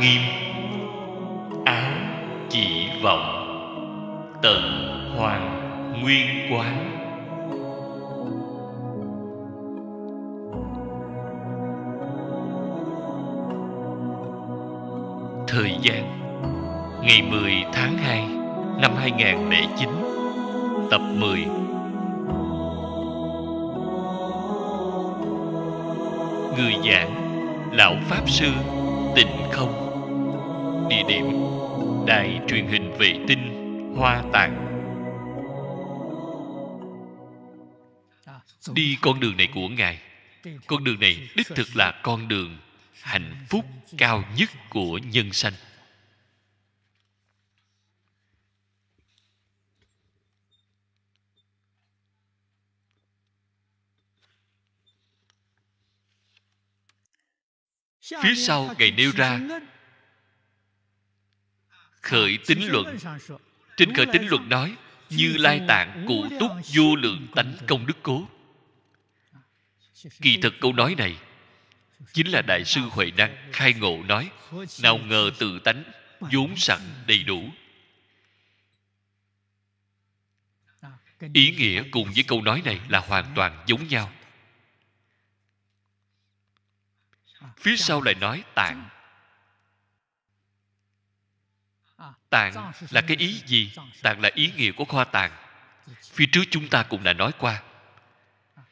nghiêm hoa tạng đi con đường này của ngài con đường này đích thực là con đường hạnh phúc cao nhất của nhân sanh phía sau ngài nêu ra khởi tính luận trên khởi tính luận nói Như lai tạng cụ túc vô lượng tánh công đức cố Kỳ thật câu nói này Chính là Đại sư Huệ Năng khai ngộ nói Nào ngờ tự tánh vốn sẵn đầy đủ Ý nghĩa cùng với câu nói này là hoàn toàn giống nhau Phía sau lại nói tạng tạng là cái ý gì tạng là ý nghĩa của khoa tàng dạ, dạ. phía trước chúng ta cũng đã nói qua à,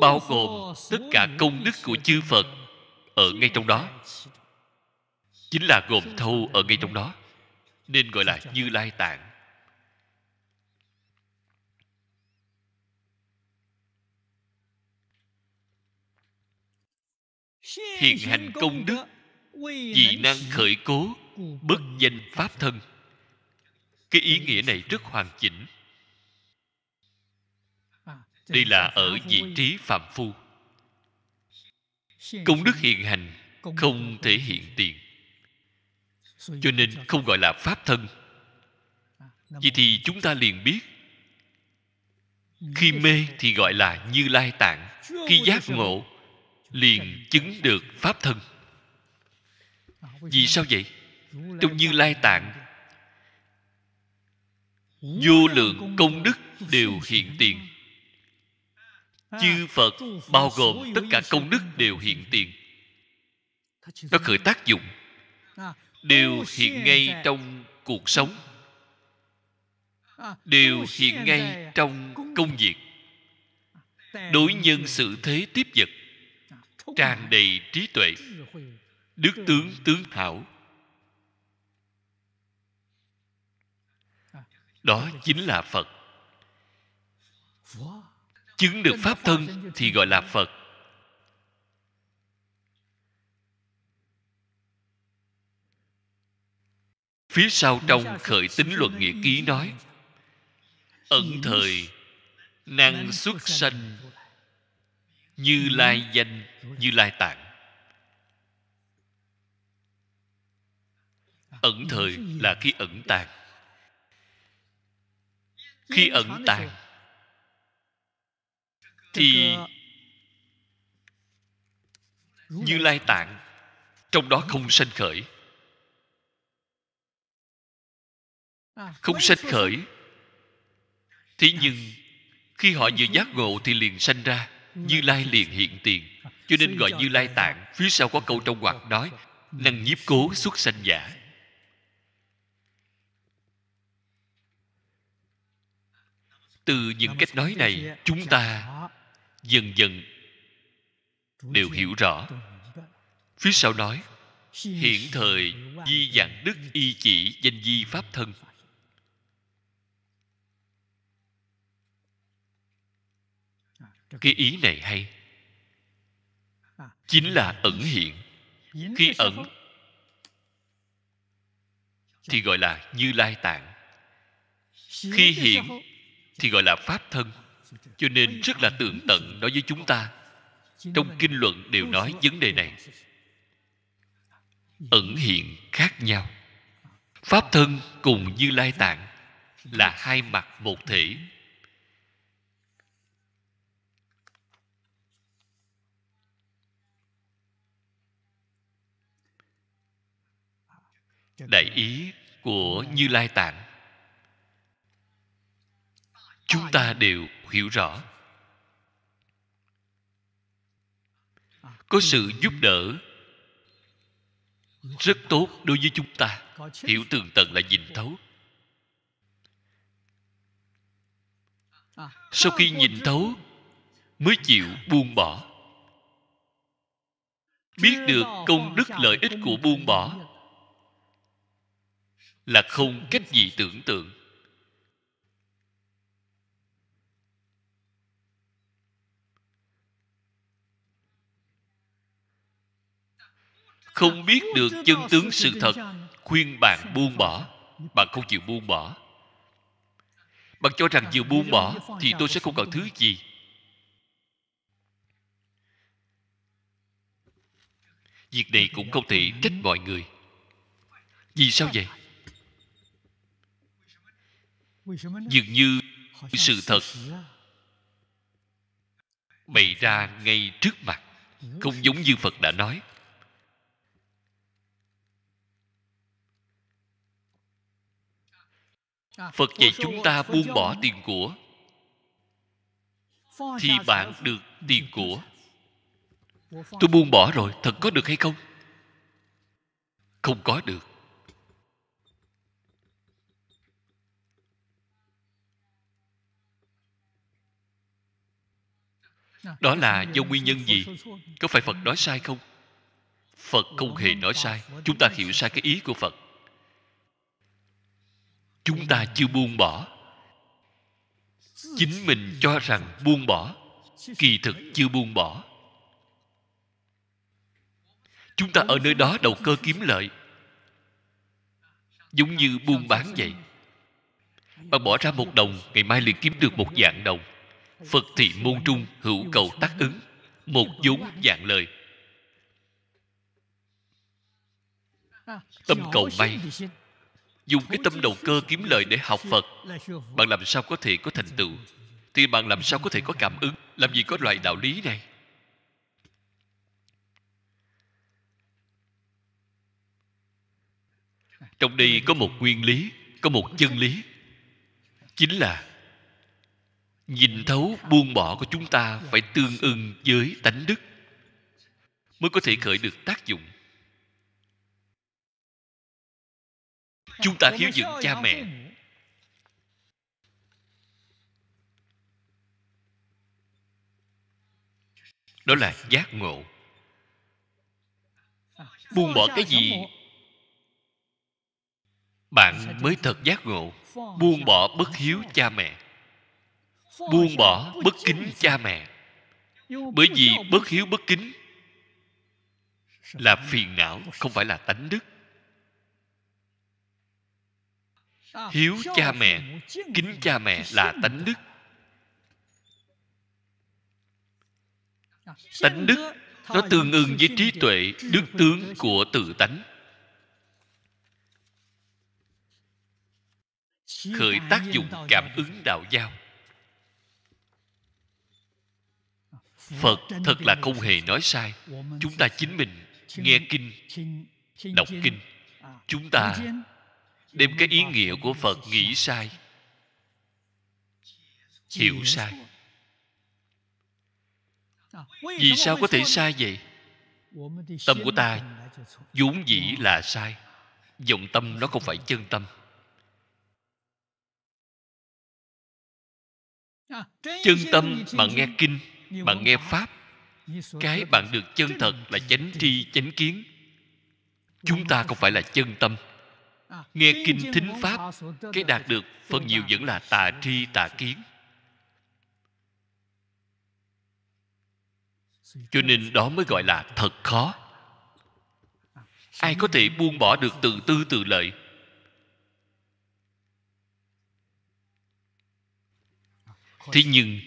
bao gồm tất cả công đức của chư phật ở ngay trong đó chính là gồm thâu ở ngay trong đó nên gọi là như lai tạng hiện hành công đức vì năng khởi cố bất danh pháp thân cái ý nghĩa này rất hoàn chỉnh đây là ở vị trí phạm phu công đức hiện hành không thể hiện tiền cho nên không gọi là pháp thân vậy thì chúng ta liền biết khi mê thì gọi là như lai tạng khi giác ngộ liền chứng được pháp thân vì sao vậy trong như lai tạng vô lượng công đức đều hiện tiền chư phật bao gồm tất cả công đức đều hiện tiền nó khởi tác dụng đều hiện ngay trong cuộc sống đều hiện ngay trong công việc đối nhân sự thế tiếp vật tràn đầy trí tuệ đức tướng tướng thảo. đó chính là phật chứng được pháp thân thì gọi là phật phía sau trong khởi tính luận nghĩa ký nói ẩn thời năng xuất sanh như lai danh như lai tạng ẩn thời là khi ẩn tàng khi ẩn tàng thì như lai tạng trong đó không sanh khởi à, không sanh khởi thế à. nhưng khi họ vừa giác ngộ thì liền sanh ra như lai liền hiện tiền à, cho nên gọi như lai tạng phía sau có câu trong hoạt ờ, nói ờ, ờ. năng nhiếp cố xuất sanh giả từ những cách nói này chúng ta dần dần đều hiểu rõ phía sau nói hiện thời di dạng đức y chỉ danh di pháp thân cái ý này hay chính là ẩn hiện khi ẩn thì gọi là như lai tạng khi hiện thì gọi là pháp thân cho nên rất là tường tận nói với chúng ta trong kinh luận đều nói vấn đề này ẩn hiện khác nhau pháp thân cùng như lai tạng là hai mặt một thể đại ý của như lai tạng chúng ta đều hiểu rõ có sự giúp đỡ rất tốt đối với chúng ta hiểu tường tận là nhìn thấu sau khi nhìn thấu mới chịu buông bỏ biết được công đức lợi ích của buông bỏ là không cách gì tưởng tượng không biết được chân tướng sự thật khuyên bạn buông bỏ bạn không chịu buông bỏ bạn cho rằng vừa buông bỏ thì tôi sẽ không còn thứ gì việc này cũng không thể trách mọi người vì sao vậy dường như sự thật bày ra ngay trước mặt không giống như phật đã nói phật dạy chúng ta buông bỏ tiền của thì bạn được tiền của tôi buông bỏ rồi thật có được hay không không có được đó là do nguyên nhân gì có phải phật nói sai không phật không hề nói sai chúng ta hiểu sai cái ý của phật chúng ta chưa buông bỏ chính mình cho rằng buông bỏ kỳ thực chưa buông bỏ chúng ta ở nơi đó đầu cơ kiếm lợi giống như buôn bán vậy bạn bỏ ra một đồng ngày mai liền kiếm được một dạng đồng phật thị môn trung hữu cầu tác ứng một vốn dạng lời tâm cầu may dùng cái tâm đầu cơ kiếm lời để học phật bạn làm sao có thể có thành tựu thì bạn làm sao có thể có cảm ứng làm gì có loại đạo lý này trong đây có một nguyên lý có một chân lý chính là nhìn thấu buông bỏ của chúng ta phải tương ưng với tánh đức mới có thể khởi được tác dụng chúng ta hiếu dưỡng cha mẹ đó là giác ngộ à, buông bỏ cái gì bạn mới thật giác ngộ buông bỏ bất hiếu cha mẹ buông bỏ bất kính cha mẹ bởi vì bất hiếu bất kính là phiền não không phải là tánh đức À, hiếu cha mẹ kính cha mẹ là tánh đức à, tánh đức nó tương ứng với trí tuệ đức tướng của tự tánh khởi tác dụng cảm ứng đạo giao à, phật thật là không hề nói sai chúng ta chính mình nghe kinh đọc kinh chúng ta đem cái ý nghĩa của phật nghĩ sai hiểu sai vì sao có thể sai vậy tâm của ta vốn dĩ là sai vọng tâm nó không phải chân tâm chân tâm bạn nghe kinh bạn nghe pháp cái bạn được chân thật là chánh tri chánh kiến chúng ta không phải là chân tâm nghe kinh thính pháp cái đạt được phần nhiều vẫn là tà tri tà kiến cho nên đó mới gọi là thật khó ai có thể buông bỏ được từ tư từ lợi thế nhưng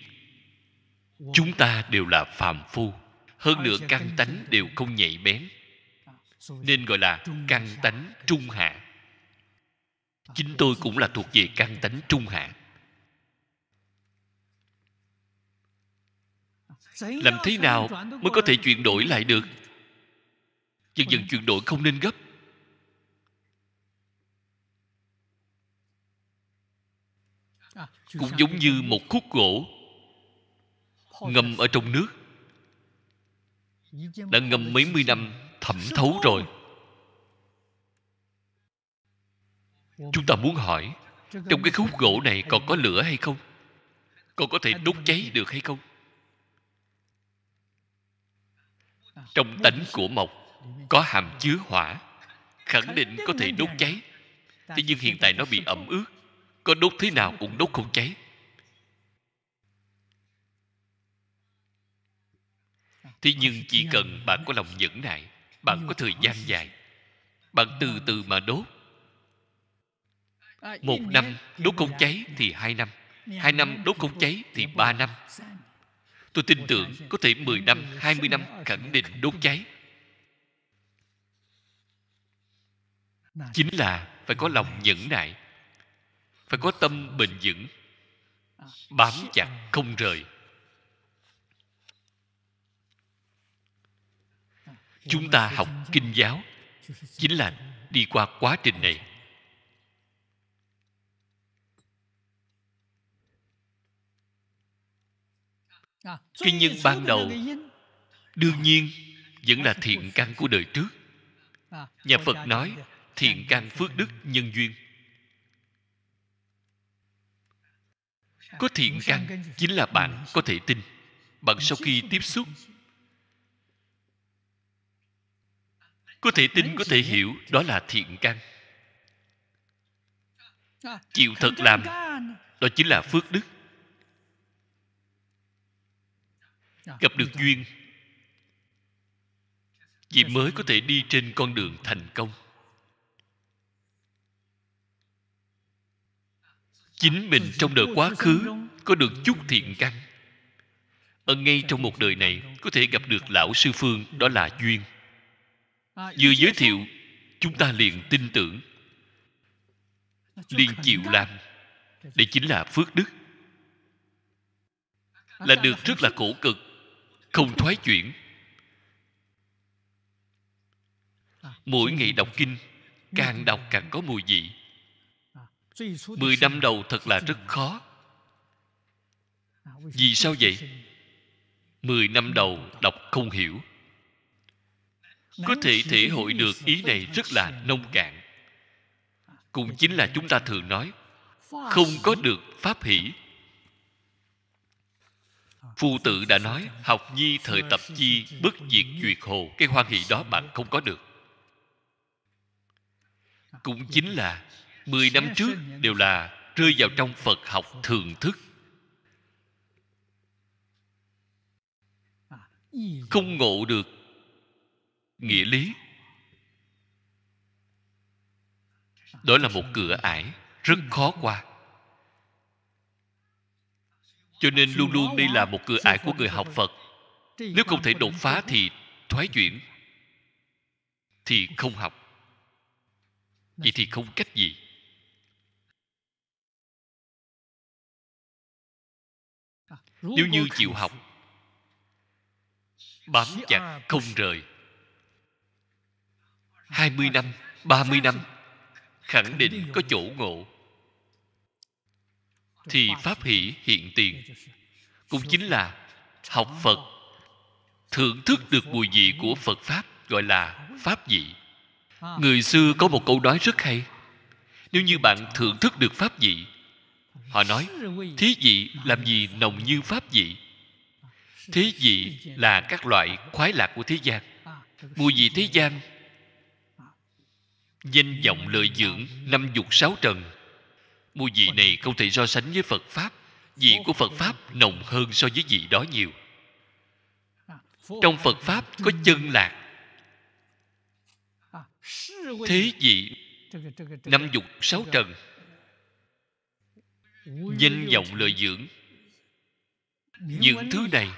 chúng ta đều là phàm phu hơn nữa căn tánh đều không nhạy bén nên gọi là căn tánh trung hạ chính tôi cũng là thuộc về căn tánh trung hạ làm thế nào mới có thể chuyển đổi lại được dần dần chuyển đổi không nên gấp cũng giống như một khúc gỗ ngâm ở trong nước đã ngâm mấy mươi năm thẩm thấu rồi chúng ta muốn hỏi trong cái khúc gỗ này còn có lửa hay không còn có thể đốt cháy được hay không trong tánh của mộc có hàm chứa hỏa khẳng định có thể đốt cháy thế nhưng hiện tại nó bị ẩm ướt có đốt thế nào cũng đốt không cháy thế nhưng chỉ cần bạn có lòng nhẫn nại bạn có thời gian dài bạn từ từ mà đốt Ờ, một năm đốt không cháy thì hai năm hai năm đốt không cháy thì ba năm tôi tin tưởng có thể mười năm hai mươi năm khẳng định đốt cháy chính là phải có lòng nhẫn nại phải có tâm bền vững à, bám chặt không rời à, chúng ta học kinh giáo chính là đi qua quá trình này À, cái nhân ban đầu đương nhiên vẫn là thiện căn của đời trước à, nhà phật nói thiện căn phước đức nhân duyên có thiện căn chính là bạn có thể tin bạn sau khi tiếp xúc có thể tin có thể hiểu đó là thiện căn à, chịu thật làm đó chính là phước đức À, gặp được duyên vì mới có thể đi trên con đường thành công chính mình trong đời quá khứ có được chút thiện căn ở ngay trong một đời này có thể gặp được lão sư phương đó là duyên à, vừa giới thiệu chúng ta liền tin tưởng liền chịu làm đây chính là phước đức là được rất là khổ cực không thoái chuyển mỗi ngày đọc kinh càng đọc càng có mùi vị mười năm đầu thật là rất khó vì sao vậy mười năm đầu đọc không hiểu có thể thể hội được ý này rất là nông cạn cũng chính là chúng ta thường nói không có được pháp hỷ phu tử đã nói học nhi thời tập chi bất diệt duyệt hồ cái hoan hỷ đó bạn không có được cũng chính là mười năm trước đều là rơi vào trong phật học thường thức không ngộ được nghĩa lý đó là một cửa ải rất khó qua cho nên luôn luôn đây là một cửa ải của người học phật nếu không thể đột phá thì thoái chuyển thì không học vậy thì không cách gì nếu như chịu học bám chặt không rời hai mươi năm ba mươi năm khẳng định có chỗ ngộ thì pháp hỷ hiện tiền cũng chính là học phật thưởng thức được mùi vị của phật pháp gọi là pháp vị người xưa có một câu nói rất hay nếu như bạn thưởng thức được pháp vị họ nói thí vị làm gì nồng như pháp vị thế vị là các loại khoái lạc của thế gian mùi vị thế gian danh vọng lợi dưỡng năm dục sáu trần mùi vị này không thể so sánh với phật pháp vị của phật pháp nồng hơn so với vị đó nhiều trong phật pháp có chân lạc thế vị năm dục sáu trần danh vọng lợi dưỡng những thứ này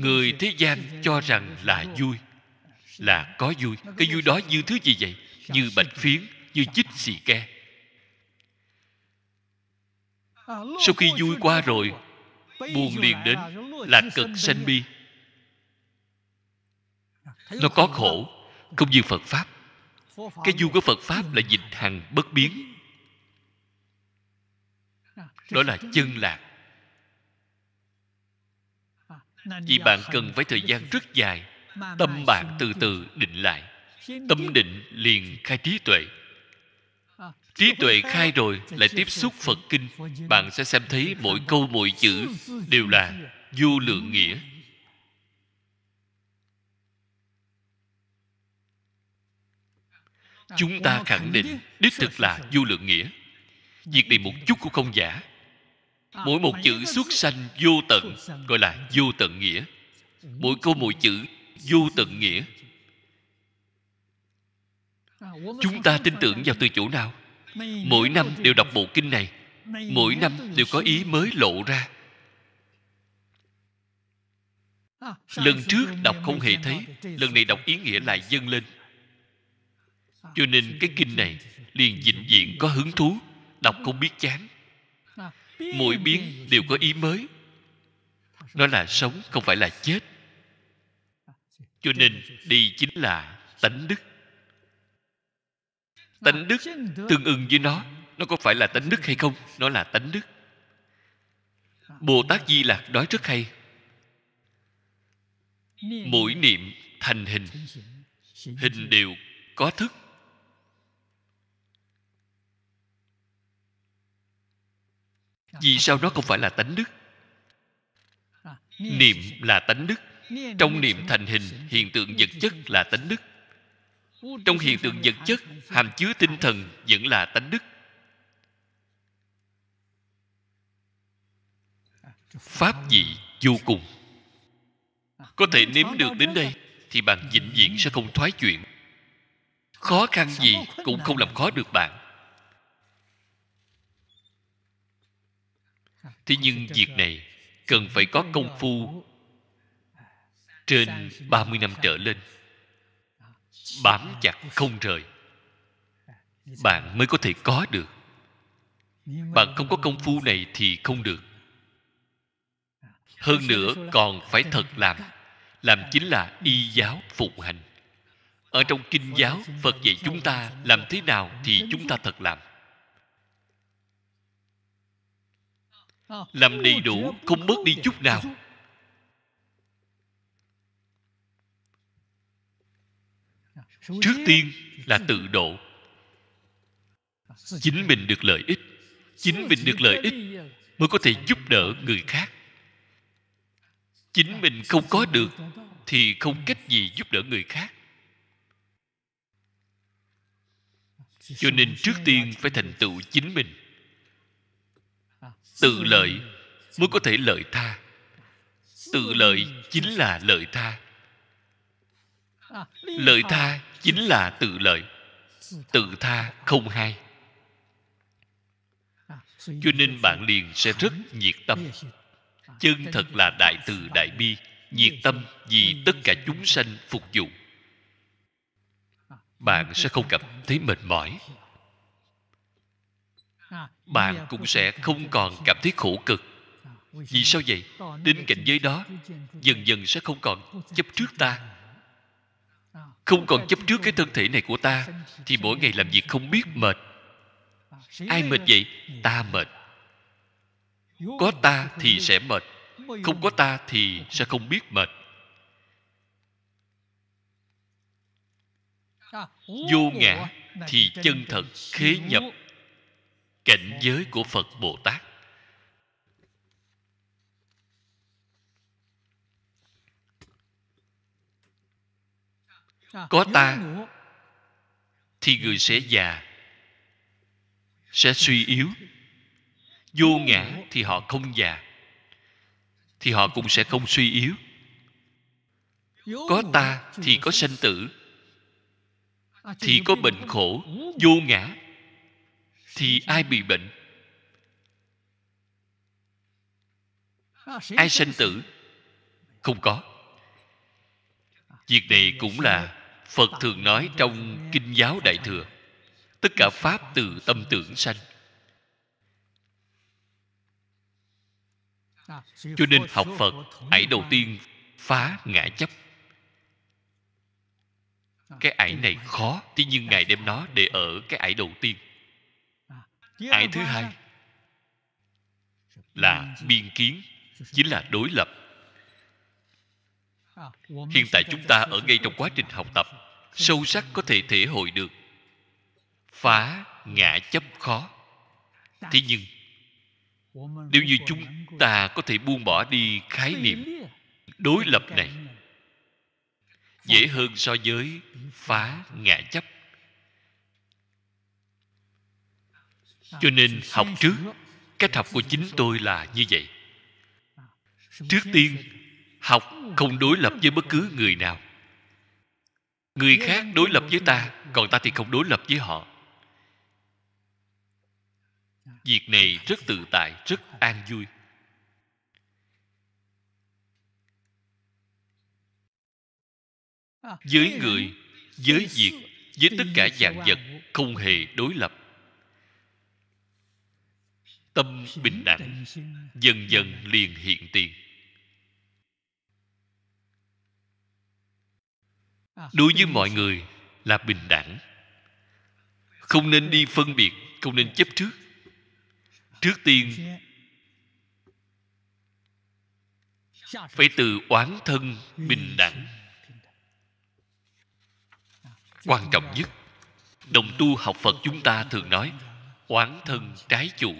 người thế gian cho rằng là vui là có vui cái vui đó như thứ gì vậy như bạch phiến như chích xì ke sau khi vui qua rồi buồn liền đến là cực sanh bi nó có khổ không như phật pháp cái vui của phật pháp là dịch hằng bất biến đó là chân lạc vì bạn cần phải thời gian rất dài tâm bạn từ từ định lại tâm định liền khai trí tuệ trí tuệ khai rồi lại tiếp xúc phật kinh bạn sẽ xem thấy mỗi câu mỗi chữ đều là vô lượng nghĩa chúng ta khẳng định đích thực là vô lượng nghĩa việc này một chút cũng không giả à, mỗi một chữ xuất sanh vô tận gọi là vô tận nghĩa mỗi câu mỗi chữ vô tận nghĩa à, chúng ta tin tưởng vào từ chỗ nào mỗi năm đều đọc bộ kinh này mỗi năm đều có ý mới lộ ra lần trước đọc không hề thấy lần này đọc ý nghĩa lại dâng lên cho nên cái kinh này liền vĩnh diện có hứng thú đọc không biết chán mỗi biến đều có ý mới nó là sống không phải là chết cho nên đi chính là tánh đức tánh đức tương ưng với nó nó có phải là tánh đức hay không nó là tánh đức bồ tát di lạc nói rất hay mỗi niệm thành hình hình đều có thức vì sao nó không phải là tánh đức niệm là tánh đức trong niệm thành hình hiện tượng vật chất là tánh đức trong hiện tượng vật chất hàm chứa tinh thần vẫn là tánh đức pháp dị vô cùng có thể nếm được đến đây thì bạn vĩnh viễn sẽ không thoái chuyện khó khăn gì cũng không làm khó được bạn thế nhưng việc này cần phải có công phu trên 30 năm trở lên bám chặt không rời bạn mới có thể có được bạn không có công phu này thì không được hơn nữa còn phải thật làm làm chính là y giáo phụng hành ở trong kinh giáo phật dạy chúng ta làm thế nào thì chúng ta thật làm làm đầy đủ không mất đi chút nào trước tiên là tự độ chính mình được lợi ích chính mình được lợi ích ờ, mới có thể giúp đỡ người khác chính mình không có được thì không cách gì giúp đỡ người khác cho nên trước tiên phải thành tựu chính mình à, tự lợi mới có thể lợi tha tự lợi chính là lợi tha lợi tha chính là tự lợi tự tha không hay, cho nên bạn liền sẽ rất nhiệt tâm chân thật là đại từ đại bi nhiệt tâm vì tất cả chúng sanh phục vụ bạn sẽ không cảm thấy mệt mỏi bạn cũng sẽ không còn cảm thấy khổ cực vì sao vậy đến cảnh giới đó dần dần sẽ không còn chấp trước ta không còn chấp trước cái thân thể này của ta thì mỗi ngày làm việc không biết mệt ai mệt vậy ta mệt có ta thì sẽ mệt không có ta thì sẽ không biết mệt vô ngã thì chân thật khế nhập cảnh giới của phật bồ tát À, có ta thì người sẽ già sẽ suy yếu vô ngã thì họ không già thì họ cũng sẽ không suy yếu có ta thì có sanh tử à, thì có bệnh khổ vô ngã thì ai bị bệnh à, ai sanh tử không có việc này cũng là phật thường nói trong kinh giáo đại thừa tất cả pháp từ tâm tưởng sanh cho nên học phật hãy đầu tiên phá ngã chấp cái ải này khó thế nhưng ngài đem nó để ở cái ải đầu tiên ải thứ hai là biên kiến chính là đối lập hiện tại chúng ta ở ngay trong quá trình học tập sâu sắc có thể thể hội được phá ngã chấp khó thế nhưng nếu như chúng ta có thể buông bỏ đi khái niệm đối lập này dễ hơn so với phá ngã chấp cho nên học trước cách học của chính tôi là như vậy trước tiên học không đối lập với bất cứ người nào người khác đối lập với ta còn ta thì không đối lập với họ việc này rất tự tại rất an vui với người với việc với tất cả dạng vật không hề đối lập tâm bình đẳng dần dần liền hiện tiền À, đối với mọi người là bình đẳng không nên đi phân biệt không nên chấp trước trước tiên phải từ oán thân bình đẳng quan trọng nhất đồng tu học phật chúng ta thường nói oán thân trái chủ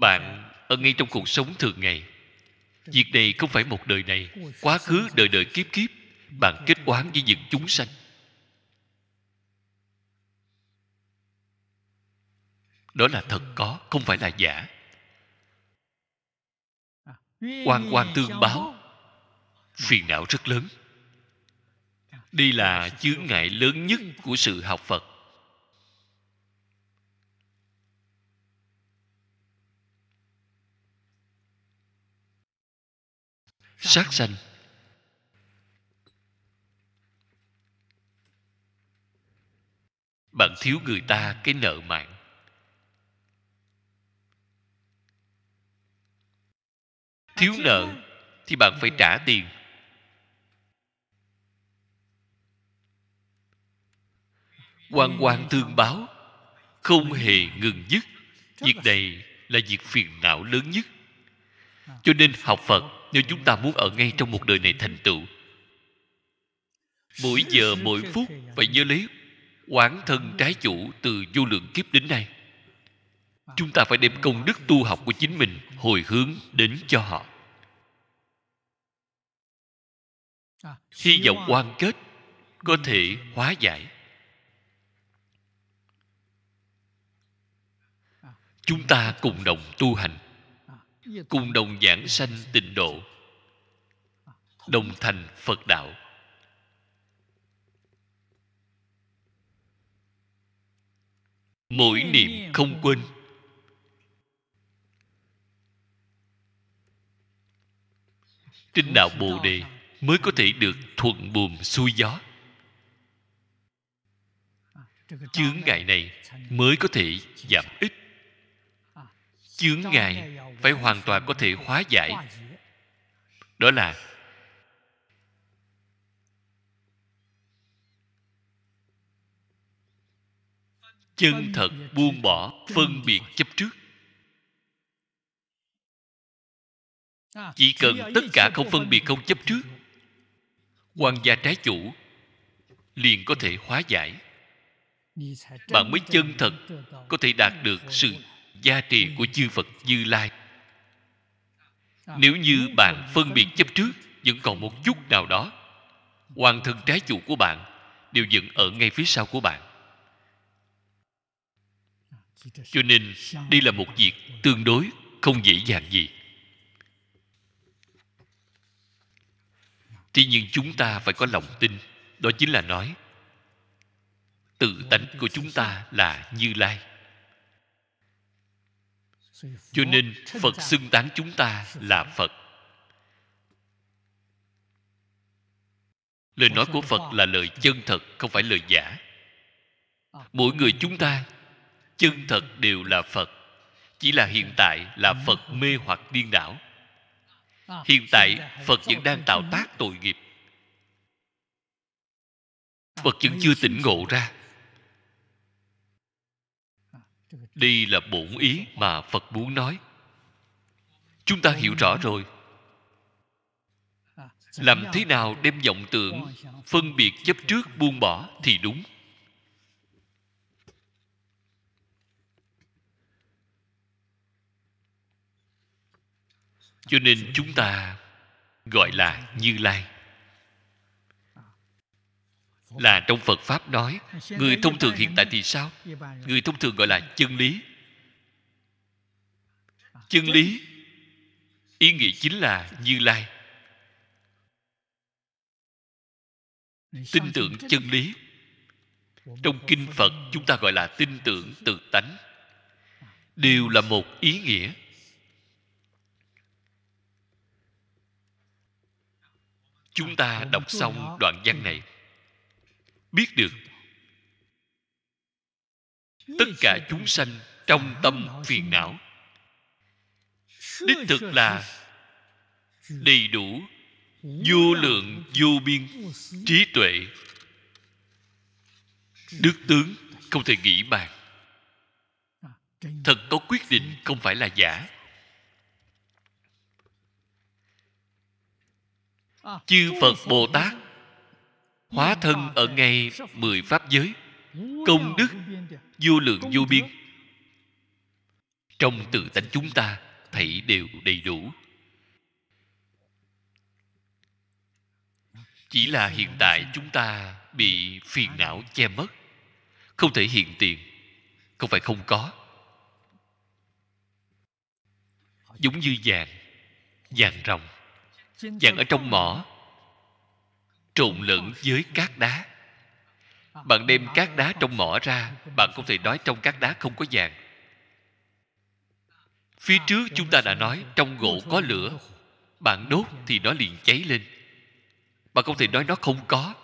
bạn ở ngay trong cuộc sống thường ngày việc này không phải một đời này quá khứ đời đời kiếp kiếp bạn kết oán với những chúng sanh đó là thật có không phải là giả quan quan tương báo phiền não rất lớn đây là chướng ngại lớn nhất của sự học phật sát sanh bạn thiếu người ta cái nợ mạng thiếu nợ thì bạn phải trả tiền quan quan thương báo không hề ngừng dứt việc này là việc phiền não lớn nhất à. cho nên học phật nếu chúng ta muốn ở ngay trong một đời này thành tựu mỗi giờ mỗi phút phải nhớ lấy quán thân trái chủ từ vô lượng kiếp đến nay chúng ta phải đem công đức tu học của chính mình hồi hướng đến cho họ hy vọng quan kết có thể hóa giải chúng ta cùng đồng tu hành cùng đồng giảng sanh tịnh độ đồng thành phật đạo mỗi niệm không quên trên đạo bồ đề mới có thể được thuận buồm xuôi gió chướng ngại này mới có thể giảm ít chướng ngại phải hoàn toàn có thể hóa giải đó là chân thật buông bỏ phân biệt chấp trước à, chỉ cần tất cả không phân biệt không chấp trước hoàng gia trái chủ liền có thể hóa giải bạn mới chân thật có thể đạt được sự gia trì của chư phật như lai nếu như bạn phân biệt chấp trước vẫn còn một chút nào đó hoàn thân trái chủ của bạn đều dựng ở ngay phía sau của bạn cho nên đây là một việc tương đối không dễ dàng gì tuy nhiên chúng ta phải có lòng tin đó chính là nói tự tánh của chúng ta là như lai cho nên phật xưng tán chúng ta là phật lời nói của phật là lời chân thật không phải lời giả mỗi người chúng ta chân thật đều là phật chỉ là hiện tại là phật mê hoặc điên đảo hiện tại phật vẫn đang tạo tác tội nghiệp phật vẫn chưa tỉnh ngộ ra đây là bổn ý mà phật muốn nói chúng ta hiểu rõ rồi làm thế nào đem vọng tưởng phân biệt chấp trước buông bỏ thì đúng cho nên chúng ta gọi là như lai là trong phật pháp nói người thông thường hiện tại thì sao người thông thường gọi là chân lý chân lý ý nghĩa chính là như lai tin tưởng chân lý trong kinh phật chúng ta gọi là tin tưởng tự tánh đều là một ý nghĩa chúng ta đọc xong đoạn văn này biết được tất cả chúng sanh trong tâm phiền não đích thực là đầy đủ vô lượng vô biên trí tuệ đức tướng không thể nghĩ bàn thật có quyết định không phải là giả chư phật bồ tát hóa thân ở ngay mười pháp giới công đức vô lượng vô biên trong tự tánh chúng ta thảy đều đầy đủ chỉ là hiện tại chúng ta bị phiền não che mất không thể hiện tiền không phải không có giống như vàng vàng rồng vàng ở trong mỏ trộn lẫn với cát đá bạn đem cát đá trong mỏ ra bạn không thể nói trong cát đá không có vàng phía trước chúng ta đã nói trong gỗ có lửa bạn đốt thì nó liền cháy lên bạn không thể nói nó không có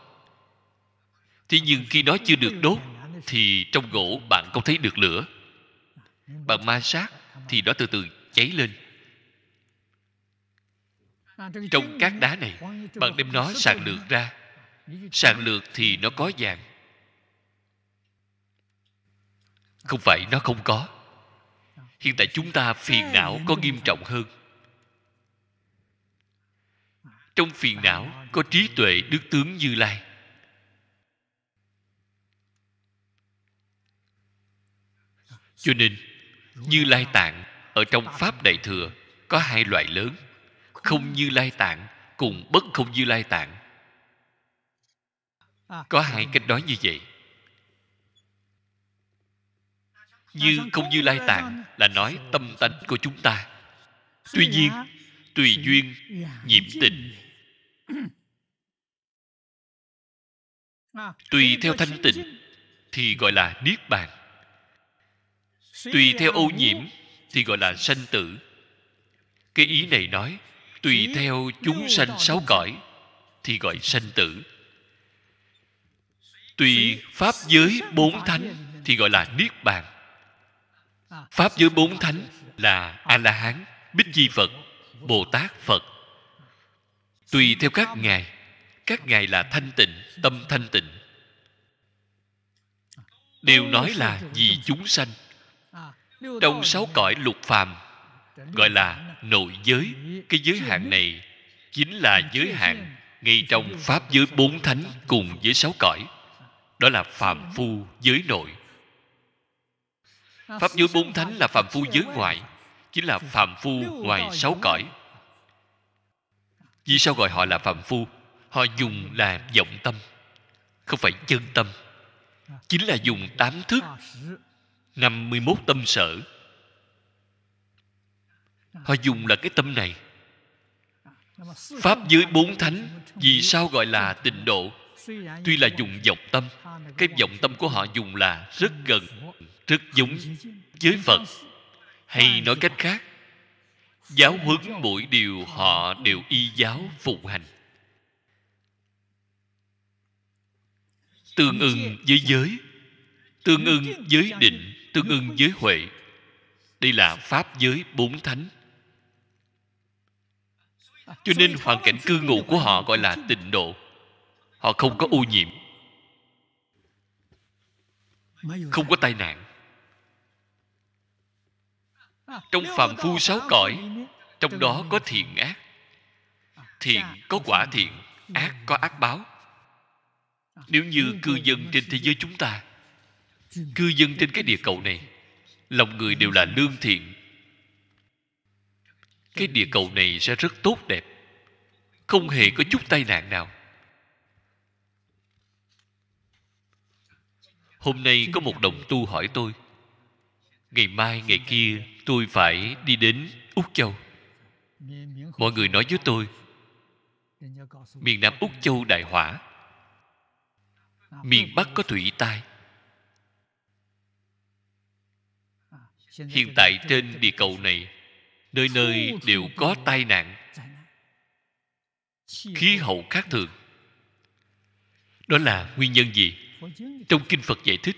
thế nhưng khi nó chưa được đốt thì trong gỗ bạn không thấy được lửa bạn ma sát thì nó từ từ cháy lên trong các đá này bạn đem nó sàng lược ra sàng lược thì nó có vàng không phải nó không có hiện tại chúng ta phiền não có nghiêm trọng hơn trong phiền não có trí tuệ đức tướng như lai cho nên như lai tạng ở trong pháp đại thừa có hai loại lớn không như lai tạng cùng bất không như lai tạng à. có hai cách nói như vậy như không như lai tạng là nói tâm tánh của chúng ta tuy dạ. nhiên tùy dạ. duyên dạ. nhiễm tình à. tùy theo thanh tịnh thì gọi là niết bàn tùy theo ô nhiễm thì gọi là sanh tử cái ý này nói tùy theo chúng sanh sáu cõi thì gọi sanh tử tùy pháp giới bốn thánh thì gọi là niết bàn à, pháp giới bốn thánh là a la hán bích di phật bồ tát phật tùy theo các ngài các ngài là thanh tịnh tâm thanh tịnh đều nói là vì chúng sanh à, trong sáu cõi lục phàm gọi là nội giới cái giới hạn này chính là giới hạn ngay trong pháp giới bốn thánh cùng với sáu cõi đó là phạm phu giới nội pháp giới bốn thánh là phạm phu giới ngoại chính là phạm phu ngoài sáu cõi vì sao gọi họ là phạm phu họ dùng là vọng tâm không phải chân tâm chính là dùng tám thức 51 tâm sở họ dùng là cái tâm này pháp giới bốn thánh vì sao gọi là tịnh độ tuy là dùng vọng tâm cái vọng tâm của họ dùng là rất gần rất giống với phật hay nói cách khác giáo huấn mỗi điều họ đều y giáo phụng hành tương ưng với giới tương ưng với định tương ưng với huệ đây là pháp giới bốn thánh cho nên hoàn cảnh cư ngụ của họ gọi là tịnh độ họ không có ô nhiễm không có tai nạn trong phàm phu sáu cõi trong đó có thiện ác thiện có quả thiện ác có ác báo nếu như cư dân trên thế giới chúng ta cư dân trên cái địa cầu này lòng người đều là lương thiện cái địa cầu này sẽ rất tốt đẹp không hề có chút tai nạn nào hôm nay có một đồng tu hỏi tôi ngày mai ngày kia tôi phải đi đến úc châu mọi người nói với tôi miền nam úc châu đại hỏa miền bắc có thủy tai hiện tại trên địa cầu này nơi nơi đều có tai nạn khí hậu khác thường đó là nguyên nhân gì trong kinh phật giải thích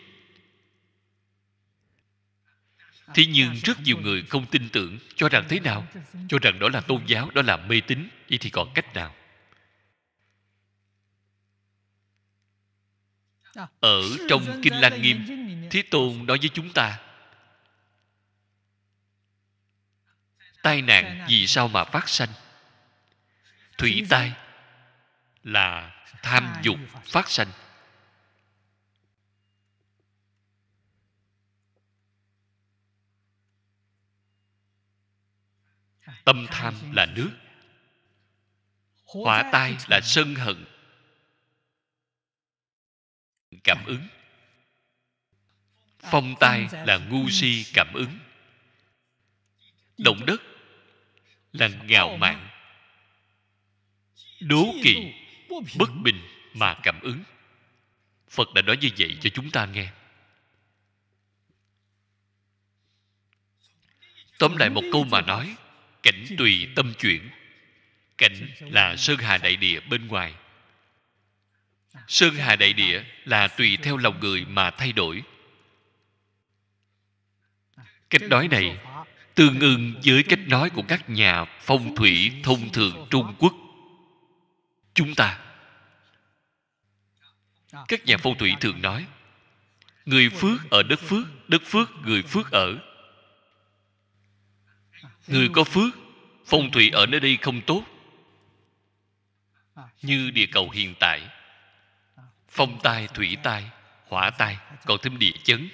thế nhưng rất nhiều người không tin tưởng cho rằng thế nào cho rằng đó là tôn giáo đó là mê tín vậy thì còn cách nào ở trong kinh lăng nghiêm thế tôn nói với chúng ta tai nạn vì sao mà phát sanh thủy tai là tham dục phát sanh tâm tham là nước hỏa tai là sân hận cảm ứng phong tai là ngu si cảm ứng động đất là ngạo mạn đố kỵ bất bình mà cảm ứng phật đã nói như vậy cho chúng ta nghe tóm lại một câu mà nói cảnh tùy tâm chuyển cảnh là sơn hà đại địa bên ngoài sơn hà đại địa là tùy theo lòng người mà thay đổi cách nói này tương ưng với cách nói của các nhà phong thủy thông thường trung quốc chúng ta các nhà phong thủy thường nói người phước ở đất phước đất phước người phước ở người có phước phong thủy ở nơi đây không tốt như địa cầu hiện tại phong tai thủy tai hỏa tai còn thêm địa chấn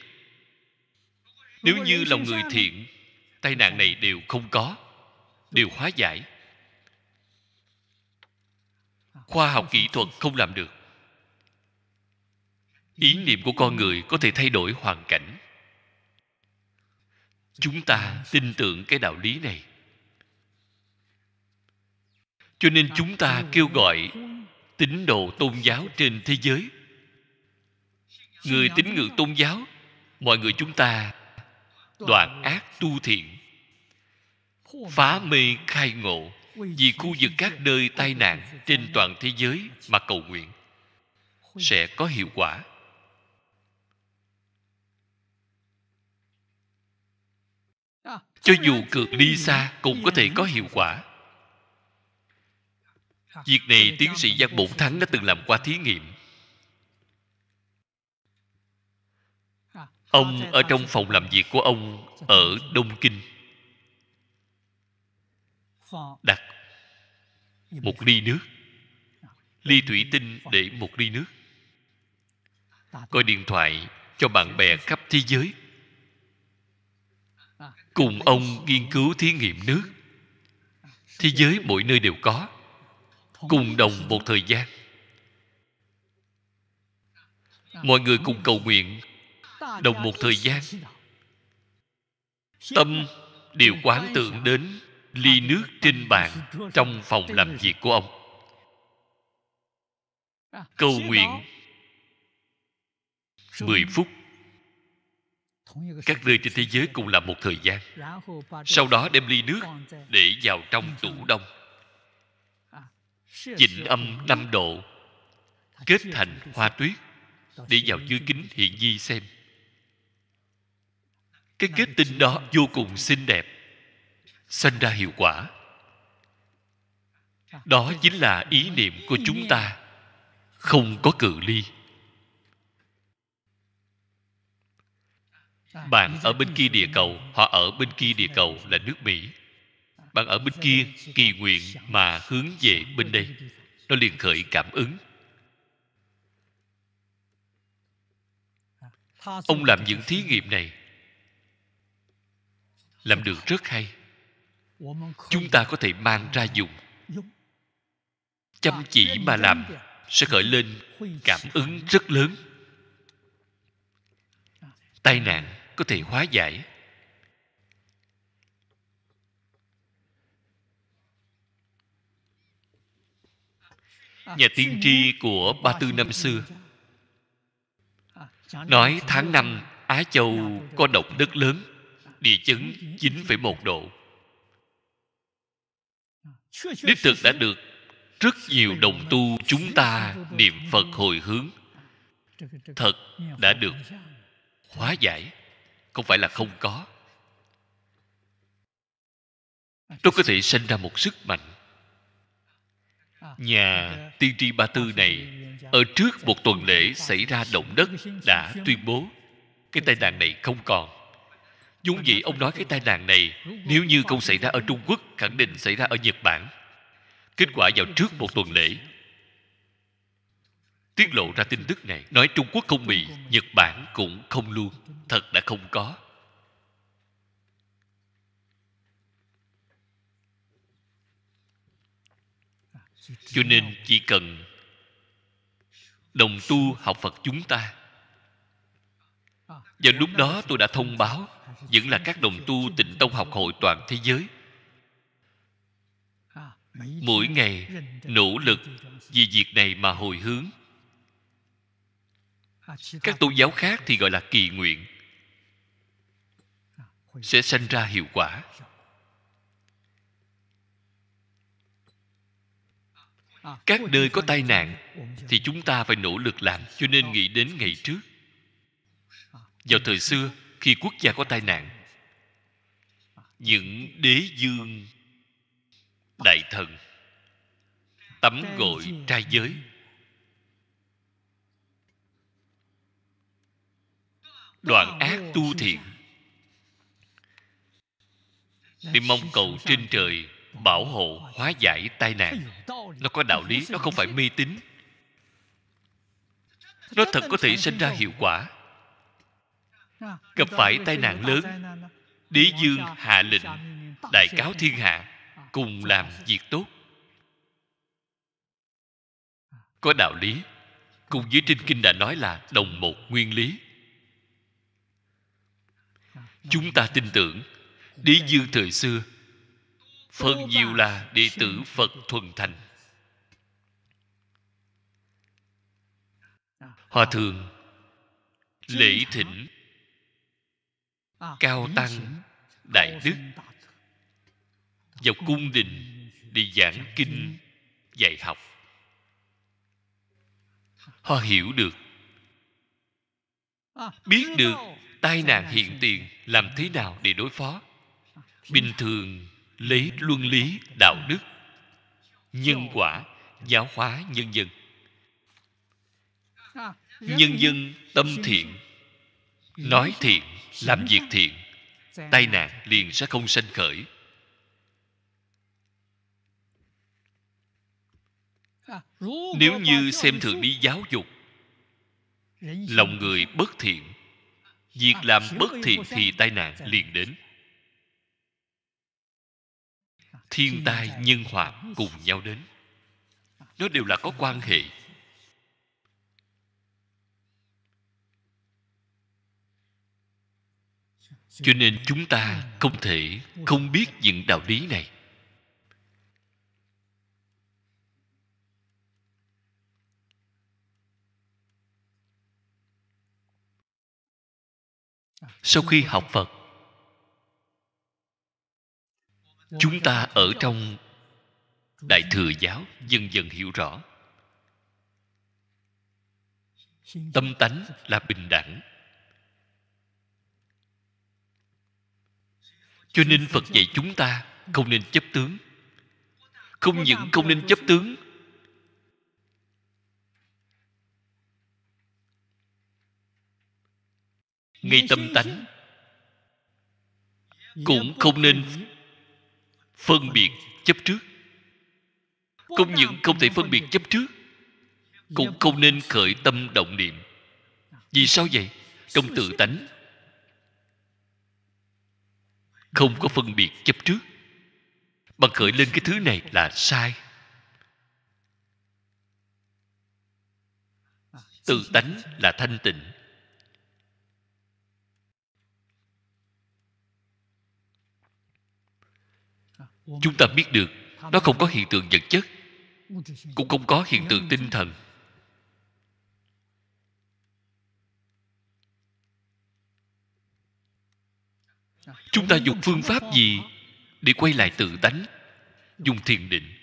nếu như lòng người thiện tai nạn này đều không có đều hóa giải khoa học kỹ thuật không làm được ý niệm của con người có thể thay đổi hoàn cảnh chúng ta tin tưởng cái đạo lý này cho nên chúng ta kêu gọi tín đồ tôn giáo trên thế giới người tín ngưỡng tôn giáo mọi người chúng ta đoạn ác tu thiện phá mê khai ngộ vì khu vực các nơi tai nạn trên toàn thế giới mà cầu nguyện sẽ có hiệu quả cho dù cực đi xa cũng có thể có hiệu quả việc này tiến sĩ giang bổn thắng đã từng làm qua thí nghiệm ông ở trong phòng làm việc của ông ở đông kinh đặt một ly nước ly thủy tinh để một ly nước coi điện thoại cho bạn bè khắp thế giới à, cùng ông nghiên cứu thí nghiệm nước à, thế giới mỗi nơi đều có cùng đồng một thời gian à, mọi người cùng cầu nguyện đồng một thời gian tâm đều quán tượng đến ly nước trên bàn trong phòng làm việc của ông cầu nguyện 10 phút các nơi trên thế giới cùng là một thời gian sau đó đem ly nước để vào trong tủ đông chỉnh âm 5 độ kết thành hoa tuyết để vào dưới kính hiện di xem cái kết tinh đó vô cùng xinh đẹp sanh ra hiệu quả đó chính là ý niệm của chúng ta không có cự ly bạn ở bên kia địa cầu họ ở bên kia địa cầu là nước mỹ bạn ở bên kia kỳ nguyện mà hướng về bên đây nó liền khởi cảm ứng ông làm những thí nghiệm này làm được rất hay chúng ta có thể mang ra dùng chăm chỉ mà làm sẽ khởi lên cảm ứng rất lớn tai nạn có thể hóa giải nhà tiên tri của ba tư năm xưa nói tháng năm Á Châu có động đất lớn, địa chấn 9,1 độ đích thực đã được rất nhiều đồng tu chúng ta niệm phật hồi hướng thật đã được hóa giải không phải là không có tôi có thể sinh ra một sức mạnh nhà tiên tri ba tư này ở trước một tuần lễ xảy ra động đất đã tuyên bố cái tai nạn này không còn Đúng vậy ông nói cái tai nạn này Nếu như không xảy ra ở Trung Quốc Khẳng định xảy ra ở Nhật Bản Kết quả vào trước một tuần lễ Tiết lộ ra tin tức này Nói Trung Quốc không bị Nhật Bản cũng không luôn Thật đã không có Cho nên chỉ cần Đồng tu học Phật chúng ta và lúc đó tôi đã thông báo vẫn là các đồng tu tịnh tông học hội toàn thế giới mỗi ngày nỗ lực vì việc này mà hồi hướng các tôn giáo khác thì gọi là kỳ nguyện sẽ sanh ra hiệu quả các nơi có tai nạn thì chúng ta phải nỗ lực làm cho nên nghĩ đến ngày trước vào thời xưa khi quốc gia có tai nạn những đế dương đại thần tắm gội trai giới đoạn ác tu thiện đi mong cầu trên trời bảo hộ hóa giải tai nạn nó có đạo lý nó không phải mê tín nó thật có thể sinh ra hiệu quả gặp phải tai nạn lớn đế dương hạ lệnh đại cáo thiên hạ cùng làm việc tốt có đạo lý cùng với trên kinh đã nói là đồng một nguyên lý chúng ta tin tưởng đế dương thời xưa phần nhiều là đệ tử phật thuần thành hòa thượng lễ thỉnh Ờ, cao tăng đại đức vào cung đình đi giảng kinh dạy học họ hiểu được ờ, biết được tai nạn hiện tiền làm thế nào để đối phó ờ, bình thường lấy luân lý đạo đức nhân quả giáo hóa nhân dân nhân dân tâm thiện nói thiện làm việc thiện tai nạn liền sẽ không sanh khởi nếu như xem thường đi giáo dục lòng người bất thiện việc làm bất thiện thì tai nạn liền đến thiên tai nhân họa cùng nhau đến nó đều là có quan hệ cho nên chúng ta không thể không biết những đạo lý này sau khi học phật chúng ta ở trong đại thừa giáo dần dần hiểu rõ tâm tánh là bình đẳng cho nên phật dạy chúng ta không nên chấp tướng không những không nên chấp tướng ngay tâm tánh cũng không nên phân biệt chấp trước không những không thể phân biệt chấp trước cũng không nên khởi tâm động niệm vì sao vậy trong tự tánh không có phân biệt chấp trước bằng khởi lên cái thứ này là sai tự tánh là thanh tịnh chúng ta biết được nó không có hiện tượng vật chất cũng không có hiện tượng tinh thần chúng ta dùng phương pháp gì để quay lại tự tánh dùng thiền định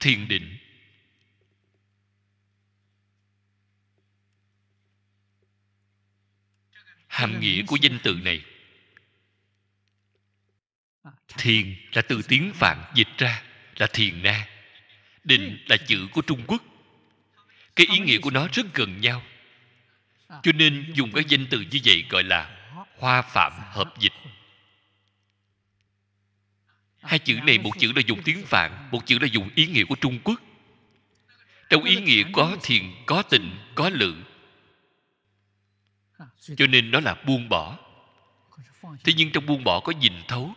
thiền định hàm nghĩa của danh từ này thiền là từ tiếng phạn dịch ra là thiền na định là chữ của trung quốc cái ý nghĩa của nó rất gần nhau cho nên dùng cái danh từ như vậy gọi là hoa phạm hợp dịch hai chữ này một chữ là dùng tiếng phạn một chữ là dùng ý nghĩa của trung quốc trong ý nghĩa có thiền có tình có lượng cho nên nó là buông bỏ thế nhưng trong buông bỏ có nhìn thấu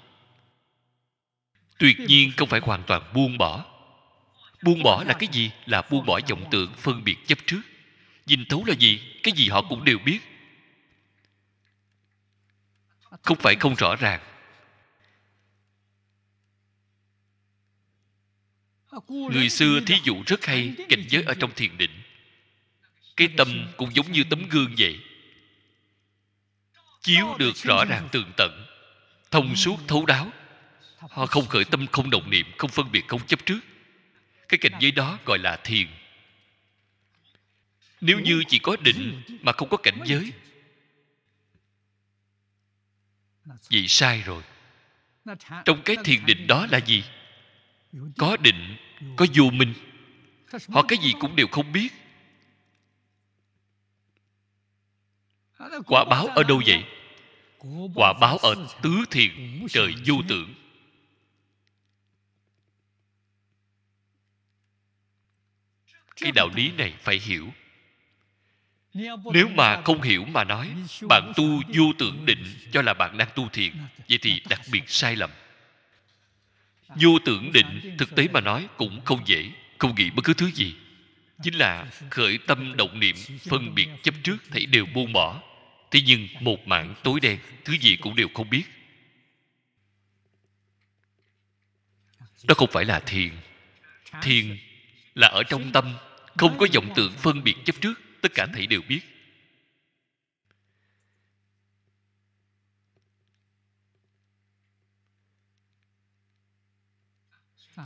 tuyệt nhiên không phải hoàn toàn buông bỏ buông bỏ là cái gì là buông bỏ vọng tưởng phân biệt chấp trước dinh thấu là gì cái gì họ cũng đều biết không phải không rõ ràng người xưa thí dụ rất hay cảnh giới ở trong thiền định cái tâm cũng giống như tấm gương vậy chiếu được rõ ràng tường tận thông suốt thấu đáo họ không khởi tâm không đồng niệm không phân biệt không chấp trước cái cảnh giới đó gọi là thiền nếu như chỉ có định mà không có cảnh giới vậy sai rồi trong cái thiền định đó là gì có định có vô minh họ cái gì cũng đều không biết quả báo ở đâu vậy quả báo ở tứ thiền trời vô tưởng cái đạo lý này phải hiểu nếu mà không hiểu mà nói bạn tu vô tưởng định cho là bạn đang tu thiền vậy thì đặc biệt sai lầm vô tưởng định thực tế mà nói cũng không dễ không nghĩ bất cứ thứ gì chính là khởi tâm động niệm phân biệt chấp trước thấy đều buông bỏ thế nhưng một mảng tối đen thứ gì cũng đều không biết đó không phải là thiền thiền là ở trong tâm không có vọng tưởng phân biệt chấp trước tất cả thầy đều biết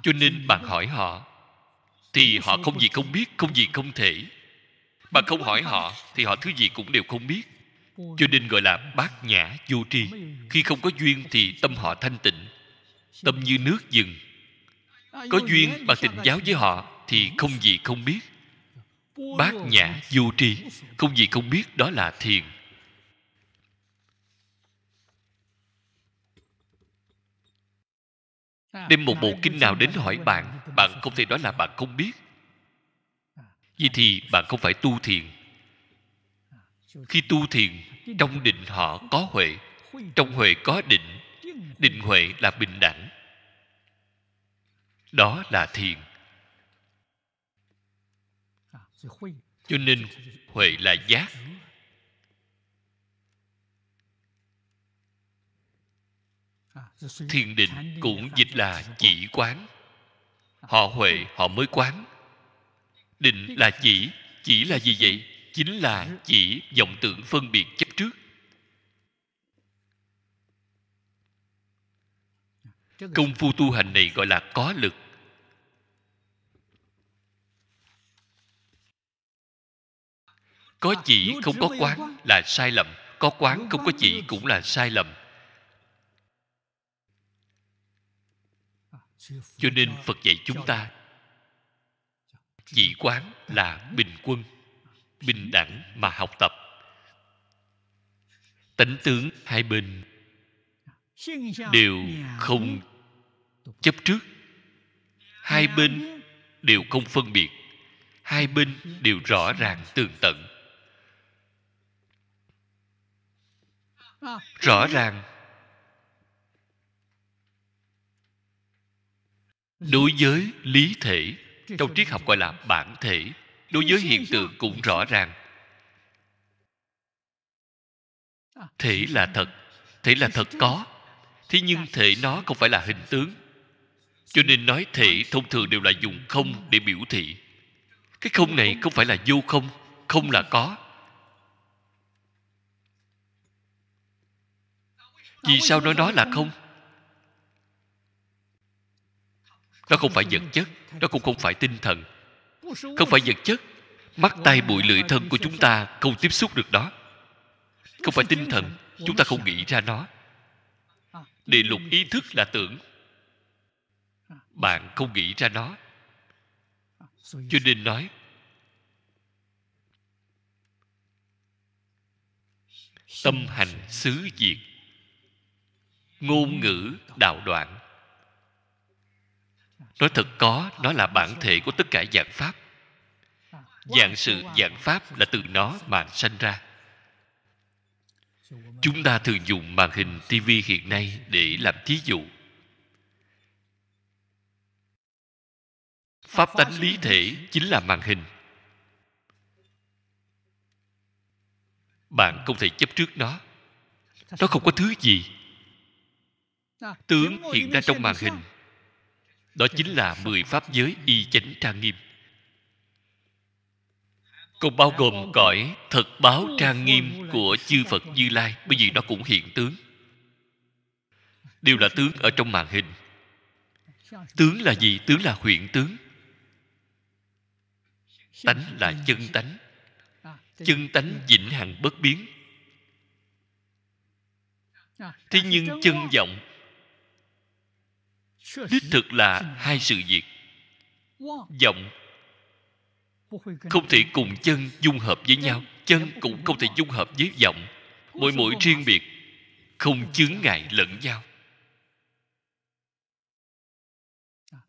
cho nên bạn hỏi họ thì họ không gì không biết không gì không thể bạn không hỏi họ thì họ thứ gì cũng đều không biết cho nên gọi là bát nhã vô tri khi không có duyên thì tâm họ thanh tịnh tâm như nước dừng có duyên bạn tình giáo với họ thì không gì không biết bát nhã vô tri không gì không biết đó là thiền đem một bộ kinh nào đến hỏi bạn bạn không thể nói là bạn không biết vì thì bạn không phải tu thiền khi tu thiền trong định họ có huệ trong huệ có định định huệ là bình đẳng đó là thiền cho nên huệ là giác à, thiền định cũng dịch là chỉ quán à. họ huệ họ mới quán định là chỉ chỉ là gì vậy chính là chỉ vọng tưởng phân biệt chấp trước công phu tu hành này gọi là có lực có chỉ không có quán là sai lầm có quán không có chỉ cũng là sai lầm cho nên phật dạy chúng ta chỉ quán là bình quân bình đẳng mà học tập tánh tướng hai bên đều không chấp trước hai bên đều không phân biệt hai bên đều rõ ràng tường tận rõ ràng đối với lý thể trong triết học gọi là bản thể đối với hiện tượng cũng rõ ràng thể là thật thể là thật có thế nhưng thể nó không phải là hình tướng cho nên nói thể thông thường đều là dùng không để biểu thị cái không này không phải là vô không không là có vì sao nó nói là không nó không phải vật chất nó cũng không phải tinh thần không phải vật chất mắt tay bụi lưỡi thân của chúng ta không tiếp xúc được đó không phải tinh thần chúng ta không nghĩ ra nó đề lục ý thức là tưởng bạn không nghĩ ra nó cho nên nói tâm hành xứ diệt ngôn ngữ đạo đoạn nói thật có nó là bản thể của tất cả dạng pháp dạng sự dạng pháp là từ nó mà sanh ra chúng ta thường dùng màn hình tivi hiện nay để làm thí dụ pháp tánh lý thể chính là màn hình bạn không thể chấp trước nó nó không có thứ gì À, tướng hiện ra trong màn hình đó chính là mười pháp giới y chánh trang nghiêm còn bao gồm cõi thật báo trang nghiêm của chư phật như lai bởi vì nó cũng hiện tướng đều là tướng ở trong màn hình tướng là gì tướng là huyện tướng tánh là chân tánh à, chân tánh vĩnh hằng bất biến à, thế nhưng chân vọng đích thực là hai sự việc vọng không thể cùng chân dung hợp với nhau chân cũng không thể dung hợp với vọng mỗi mỗi riêng biệt không chướng ngại lẫn nhau à,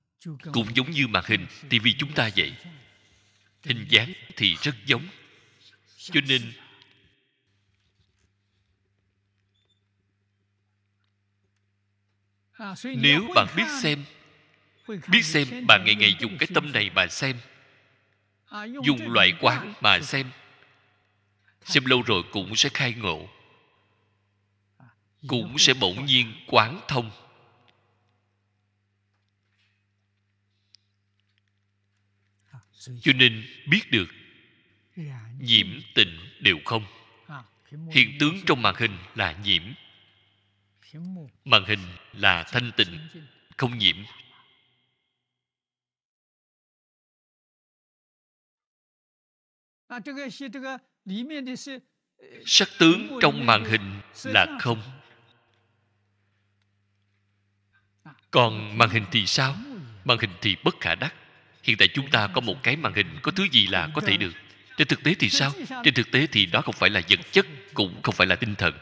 cũng giống như màn hình tivi chúng ta vậy hình dáng thì rất giống cho nên À, nếu bạn biết xem biết xem bạn ngày ngày dùng cái tâm này mà xem à, dùng loại quán mà xem xem lâu rồi cũng sẽ khai ngộ à, cũng sẽ bỗng nhiên quán thông cho nên biết được nhiễm tịnh đều không hiện tướng trong màn hình là nhiễm màn hình là thanh tịnh không nhiễm sắc tướng trong màn hình là không còn màn hình thì sao màn hình thì bất khả đắc hiện tại chúng ta có một cái màn hình có thứ gì là có thể được trên thực tế thì sao trên thực tế thì đó không phải là vật chất cũng không phải là tinh thần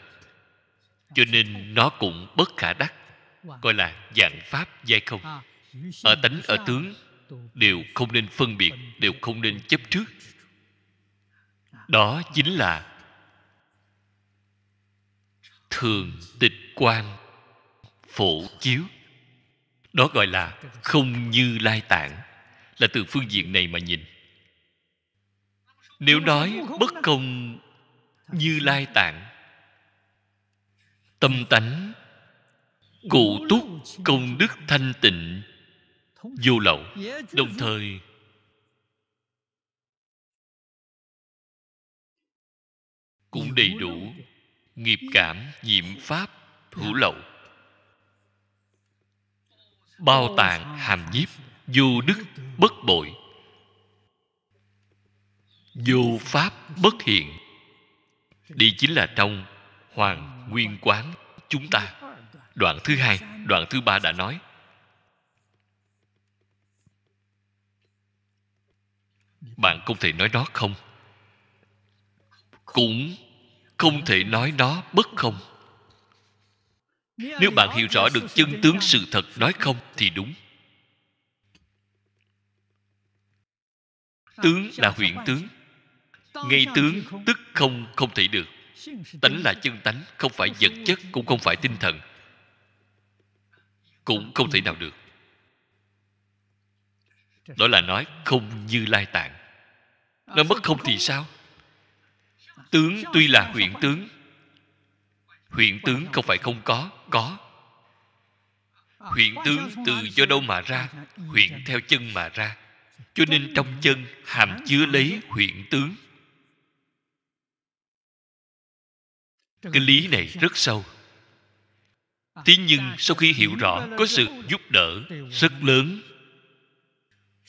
cho nên nó cũng bất khả đắc gọi là dạng pháp giai không ở tánh ở tướng đều không nên phân biệt đều không nên chấp trước đó chính là thường tịch quan phổ chiếu đó gọi là không như lai tạng là từ phương diện này mà nhìn nếu nói bất công như lai tạng tâm tánh cụ túc công đức thanh tịnh vô lậu đồng thời cũng đầy đủ nghiệp cảm diệm pháp hữu lậu bao tàng hàm nhiếp vô đức bất bội vô pháp bất hiện đi chính là trong hoàn nguyên quán chúng ta đoạn thứ hai đoạn thứ ba đã nói bạn không thể nói nó không cũng không thể nói nó bất không nếu bạn hiểu rõ được chân tướng sự thật nói không thì đúng tướng là huyện tướng ngay tướng tức không không thể được tánh là chân tánh không phải vật chất cũng không phải tinh thần cũng không thể nào được đó là nói không như lai tạng nó mất không thì sao tướng tuy là huyện tướng huyện tướng không phải không có có huyện tướng từ do đâu mà ra huyện theo chân mà ra cho nên trong chân hàm chứa lấy huyện tướng cái lý này rất sâu thế nhưng sau khi hiểu rõ có sự giúp đỡ rất lớn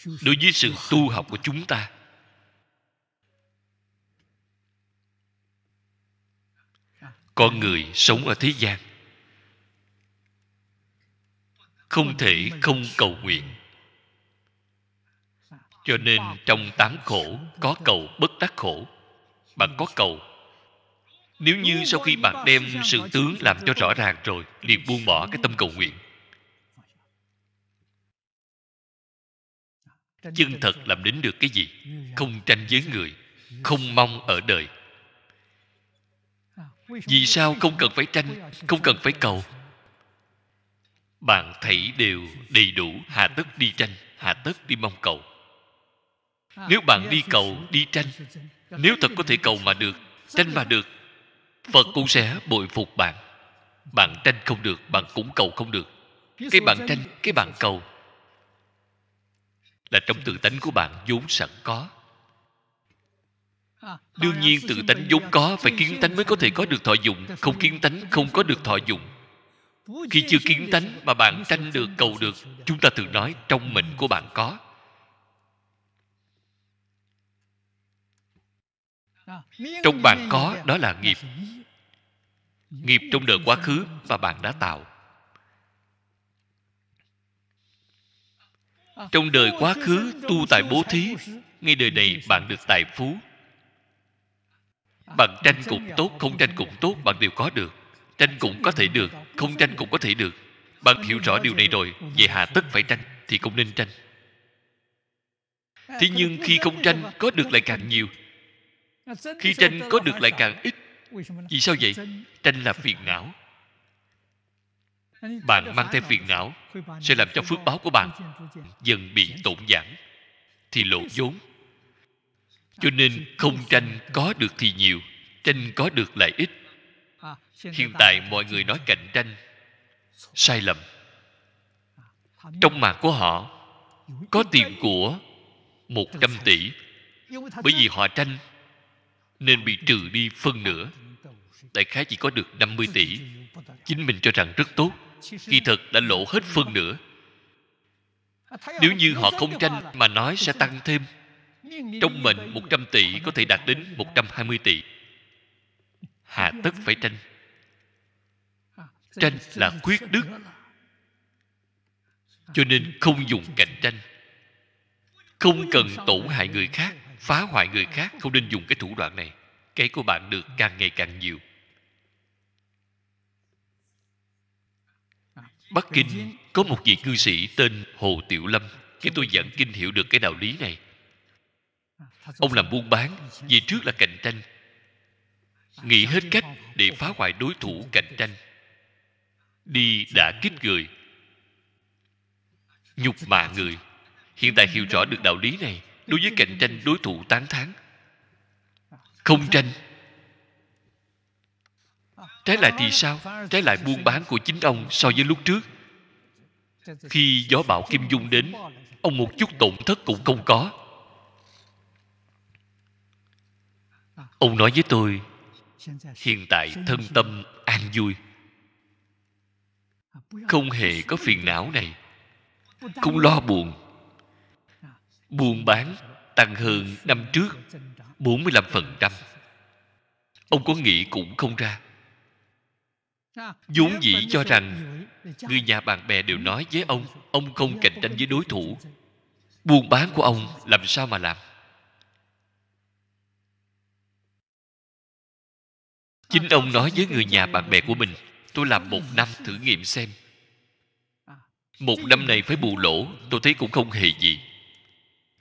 đối với sự tu học của chúng ta con người sống ở thế gian không thể không cầu nguyện cho nên trong tám khổ có cầu bất đắc khổ bạn có cầu nếu như sau khi bạn đem sự tướng làm cho rõ ràng rồi liền buông bỏ cái tâm cầu nguyện chân thật làm đến được cái gì không tranh với người không mong ở đời vì sao không cần phải tranh không cần phải cầu bạn thấy đều đầy đủ hà tất đi tranh hà tất đi mong cầu nếu bạn đi cầu đi tranh nếu thật có thể cầu mà được tranh mà được phật cũng sẽ bội phục bạn bạn tranh không được bạn cũng cầu không được cái bạn tranh cái bạn cầu là trong tự tánh của bạn vốn sẵn có đương nhiên tự tánh vốn có phải kiến tánh mới có thể có được thọ dụng không kiến tánh không có được thọ dụng khi chưa kiến tánh mà bạn tranh được cầu được chúng ta thường nói trong mình của bạn có trong bạn có đó là nghiệp nghiệp trong đời quá khứ và bạn đã tạo trong đời quá khứ tu tại bố thí ngay đời này bạn được tài phú bạn tranh cũng tốt không tranh cũng tốt bạn đều có được tranh cũng có thể được không tranh cũng có thể được bạn hiểu rõ điều này rồi về hà tất phải tranh thì cũng nên tranh thế nhưng khi không tranh có được lại càng nhiều khi tranh có được lại càng ít vì sao vậy tranh là phiền não bạn mang theo phiền não sẽ làm cho phước báo của bạn dần bị tổn giảm thì lộ vốn cho nên không tranh có được thì nhiều tranh có được lại ít hiện tại mọi người nói cạnh tranh sai lầm trong mạng của họ có tiền của 100 tỷ bởi vì họ tranh nên bị trừ đi phân nửa đại khái chỉ có được 50 tỷ chính mình cho rằng rất tốt kỳ thật đã lộ hết phân nửa nếu như họ không tranh mà nói sẽ tăng thêm trong mệnh 100 tỷ có thể đạt đến 120 tỷ hà tất phải tranh tranh là quyết đức cho nên không dùng cạnh tranh không cần tổn hại người khác phá hoại người khác không nên dùng cái thủ đoạn này cái của bạn được càng ngày càng nhiều bắc kinh có một vị cư sĩ tên hồ tiểu lâm cái tôi dẫn kinh hiểu được cái đạo lý này ông làm buôn bán vì trước là cạnh tranh nghĩ hết cách để phá hoại đối thủ cạnh tranh đi đã kích người nhục mạ người hiện tại hiểu rõ được đạo lý này đối với cạnh tranh đối thủ tán thán không tranh trái lại thì sao trái lại buôn bán của chính ông so với lúc trước khi gió bão kim dung đến ông một chút tổn thất cũng không có ông nói với tôi hiện tại thân tâm an vui không hề có phiền não này không lo buồn buôn bán tăng hơn năm trước 45%. Ông có nghĩ cũng không ra. vốn dĩ cho rằng người nhà bạn bè đều nói với ông ông không cạnh tranh với đối thủ buôn bán của ông làm sao mà làm chính ông nói với người nhà bạn bè của mình tôi làm một năm thử nghiệm xem một năm này phải bù lỗ tôi thấy cũng không hề gì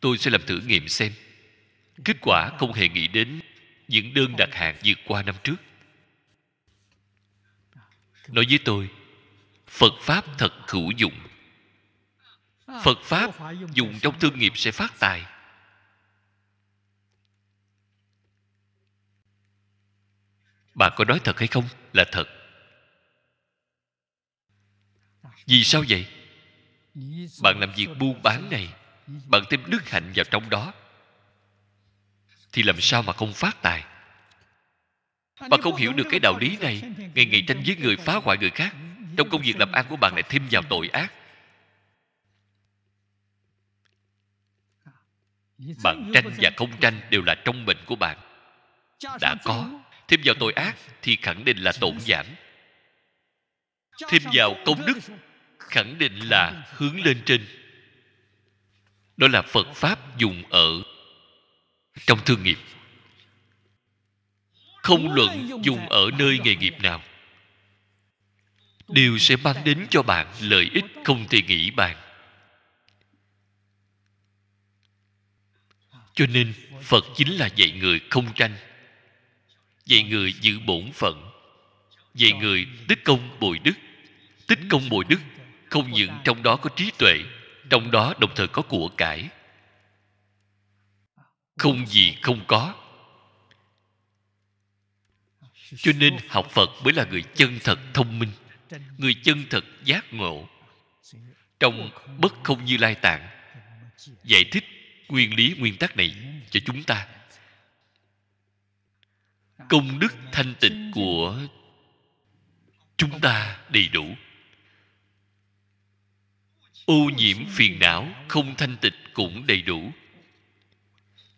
tôi sẽ làm thử nghiệm xem kết quả không hề nghĩ đến những đơn đặt hàng vượt qua năm trước nói với tôi phật pháp thật hữu dụng phật pháp dùng trong thương nghiệp sẽ phát tài bà có nói thật hay không là thật vì sao vậy bạn làm việc buôn bán này bạn thêm đức hạnh vào trong đó thì làm sao mà không phát tài bạn không hiểu được cái đạo lý này ngày ngày tranh với người phá hoại người khác trong công việc làm ăn của bạn lại thêm vào tội ác bạn tranh và không tranh đều là trong mình của bạn đã có thêm vào tội ác thì khẳng định là tổn giảm thêm vào công đức khẳng định là hướng lên trên đó là phật pháp dùng ở trong thương nghiệp không luận dùng ở nơi nghề nghiệp nào đều sẽ mang đến cho bạn lợi ích không thể nghĩ bàn cho nên phật chính là dạy người không tranh dạy người giữ bổn phận dạy người tích công bồi đức tích công bồi đức không những trong đó có trí tuệ trong đó đồng thời có của cải không gì không có cho nên học phật mới là người chân thật thông minh người chân thật giác ngộ trong bất không như lai tạng giải thích nguyên lý nguyên tắc này cho chúng ta công đức thanh tịnh của chúng ta đầy đủ ô nhiễm phiền não không thanh tịnh cũng đầy đủ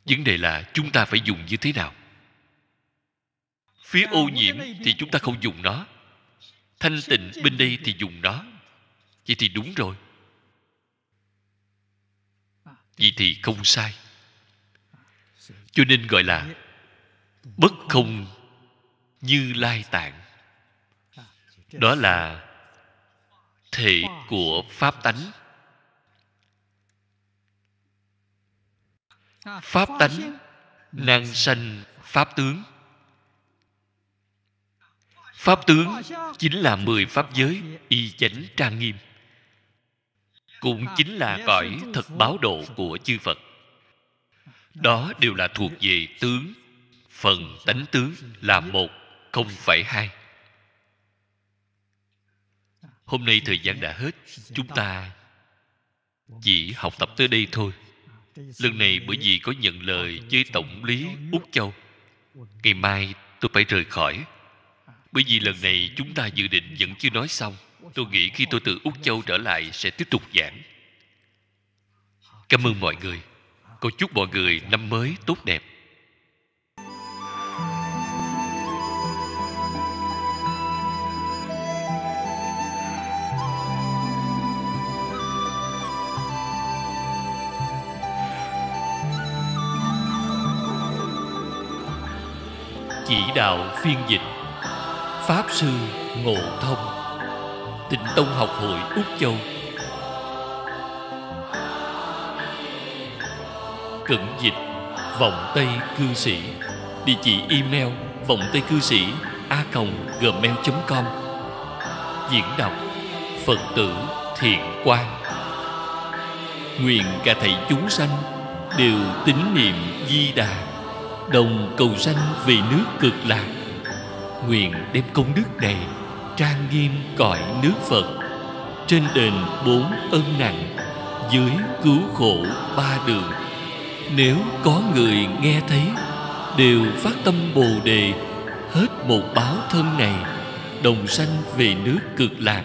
vấn đề là chúng ta phải dùng như thế nào phía ô nhiễm thì chúng ta không dùng nó thanh tịnh bên đây thì dùng nó vậy thì đúng rồi vậy thì không sai cho nên gọi là bất không như lai tạng đó là thể của pháp tánh pháp tánh năng sanh pháp tướng pháp tướng chính là mười pháp giới y chánh trang nghiêm cũng chính là cõi thật báo độ của chư phật đó đều là thuộc về tướng phần tánh tướng là một không phải hai hôm nay thời gian đã hết chúng ta chỉ học tập tới đây thôi lần này bởi vì có nhận lời với tổng lý úc châu ngày mai tôi phải rời khỏi bởi vì lần này chúng ta dự định vẫn chưa nói xong tôi nghĩ khi tôi từ úc châu trở lại sẽ tiếp tục giảng cảm ơn mọi người cầu chúc mọi người năm mới tốt đẹp chỉ đạo phiên dịch Pháp Sư Ngộ Thông Tịnh Tông Học Hội Úc Châu Cận dịch vòng Tây Cư Sĩ Địa chỉ email vòng tây cư sĩ a gmail.com Diễn đọc Phật tử Thiện Quang Nguyện cả thầy chúng sanh đều tín niệm Di Đà đồng cầu sanh về nước cực lạc Nguyện đem công đức này Trang nghiêm cõi nước Phật Trên đền bốn ân nặng Dưới cứu khổ ba đường Nếu có người nghe thấy Đều phát tâm Bồ Đề Hết một báo thân này Đồng sanh về nước cực lạc